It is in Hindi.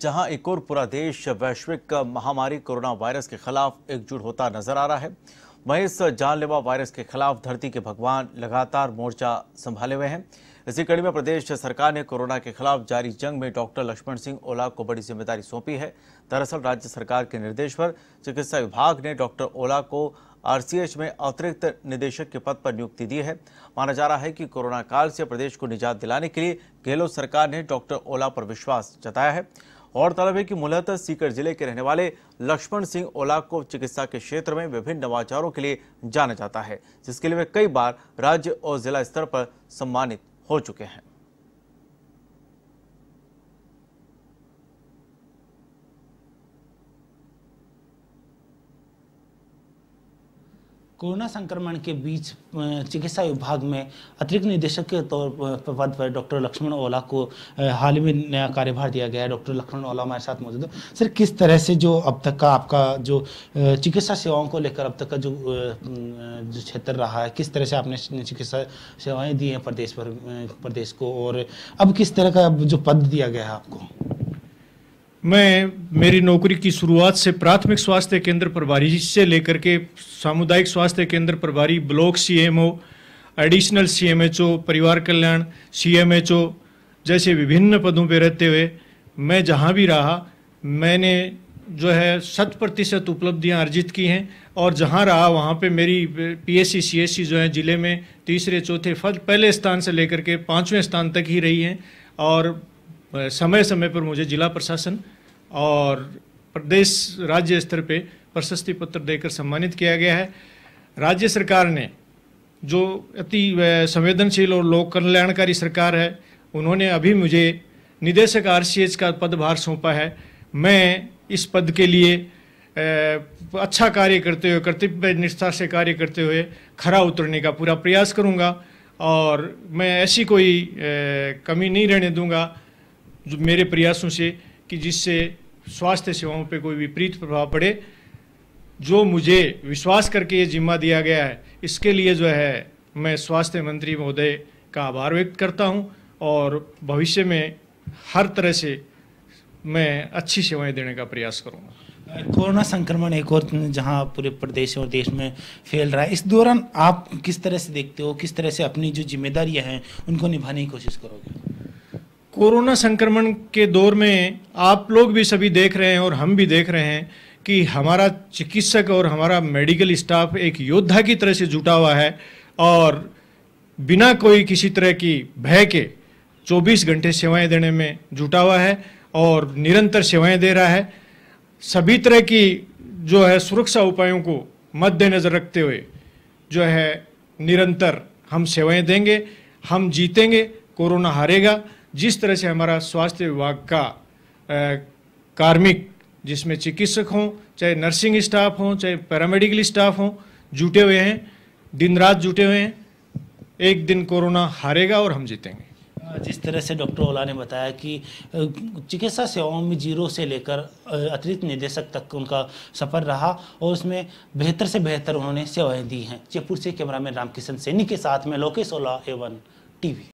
जहां एक और पूरा देश वैश्विक महामारी कोरोना वायरस के खिलाफ एकजुट होता नजर आ रहा है वहीं इस जानलेवा वायरस के खिलाफ धरती के भगवान लगातार मोर्चा संभाले हुए हैं इसी कड़ी में प्रदेश सरकार ने कोरोना के खिलाफ जारी जंग में डॉक्टर लक्ष्मण सिंह ओला को बड़ी जिम्मेदारी सौंपी है दरअसल राज्य सरकार के निर्देश पर चिकित्सा विभाग ने डॉक्टर ओला को आरसीएच में अतिरिक्त निदेशक के पद पर नियुक्ति दी है माना जा रहा है कि कोरोना काल से प्रदेश को निजात दिलाने के लिए गहलोत सरकार ने डॉक्टर ओला पर विश्वास जताया है गौरतलब है कि मूलतः सीकर जिले के रहने वाले लक्ष्मण सिंह ओलाक को चिकित्सा के क्षेत्र में विभिन्न नवाचारों के लिए जाना जाता है जिसके लिए वे कई बार राज्य और जिला स्तर पर सम्मानित हो चुके हैं कोरोना संक्रमण के बीच चिकित्सा विभाग में अतिरिक्त निदेशक के तौर पर पद पर डॉक्टर लक्ष्मण ओला को हाल ही में नया कार्यभार दिया गया है डॉक्टर लक्ष्मण ओला हमारे साथ मौजूद है सर किस तरह से जो अब तक का आपका जो चिकित्सा सेवाओं को लेकर अब तक का जो जो क्षेत्र रहा है किस तरह से आपने चिकित्सा सेवाएँ दी हैं प्रदेश भर प्रदेश को और अब किस तरह का जो पद दिया गया है आपको मैं मेरी नौकरी की शुरुआत से प्राथमिक स्वास्थ्य केंद्र प्रभारी से लेकर के सामुदायिक स्वास्थ्य केंद्र प्रभारी ब्लॉक सीएमओ एडिशनल सीएमएचओ परिवार कल्याण सीएमएचओ जैसे विभिन्न पदों पर रहते हुए मैं जहाँ भी रहा मैंने जो है शत प्रतिशत उपलब्धियाँ अर्जित की हैं और जहाँ रहा वहाँ पे मेरी पीएससी सीएससी जो है ज़िले में तीसरे चौथे फर्स्ट पहले स्थान से लेकर के पाँचवें स्थान तक ही रही हैं और समय समय पर मुझे जिला प्रशासन और प्रदेश राज्य स्तर पे प्रशस्ति पत्र देकर सम्मानित किया गया है राज्य सरकार ने जो अति संवेदनशील और लोक कल्याणकारी सरकार है उन्होंने अभी मुझे निदेशक आरसीएच का पदभार सौंपा है मैं इस पद के लिए अच्छा कार्य करते हुए कर्तव्य निष्ठा से कार्य करते हुए खरा उतरने का पूरा प्रयास करूंगा और मैं ऐसी कोई कमी नहीं रहने दूंगा जो मेरे प्रयासों से कि जिससे स्वास्थ्य सेवाओं पर कोई विपरीत प्रभाव पड़े जो मुझे विश्वास करके ये जिम्मा दिया गया है इसके लिए जो है मैं स्वास्थ्य मंत्री महोदय का आभार व्यक्त करता हूँ और भविष्य में हर तरह से मैं अच्छी सेवाएं देने का प्रयास करूंगा कोरोना संक्रमण एक और जहां पूरे प्रदेश और देश में फैल रहा है इस दौरान आप किस तरह से देखते हो किस तरह से अपनी जो जिम्मेदारियां हैं उनको निभाने की कोशिश करोगे कोरोना संक्रमण के दौर में आप लोग भी सभी देख रहे हैं और हम भी देख रहे हैं कि हमारा चिकित्सक और हमारा मेडिकल स्टाफ एक योद्धा की तरह से जुटा हुआ है और बिना कोई किसी तरह की भय के 24 घंटे सेवाएं देने में जुटा हुआ है और निरंतर सेवाएं दे रहा है सभी तरह की जो है सुरक्षा उपायों को मद्देनज़र रखते हुए जो है निरंतर हम सेवाएं देंगे हम जीतेंगे कोरोना हारेगा जिस तरह से हमारा स्वास्थ्य विभाग का कार्मिक जिसमें चिकित्सक हों चाहे नर्सिंग स्टाफ हों चाहे पैरामेडिकल स्टाफ हों जुटे हुए हैं दिन रात जुटे हुए हैं एक दिन कोरोना हारेगा और हम जीतेंगे जिस तरह से डॉक्टर ओला ने बताया कि चिकित्सा सेवाओं में जीरो से लेकर अतिरिक्त निदेशक तक उनका सफ़र रहा और उसमें बेहतर से बेहतर उन्होंने सेवाएं दी हैं जयपुर से कैमरामैन रामकिशन सैनी के साथ में लोकेश ओला एवन टीवी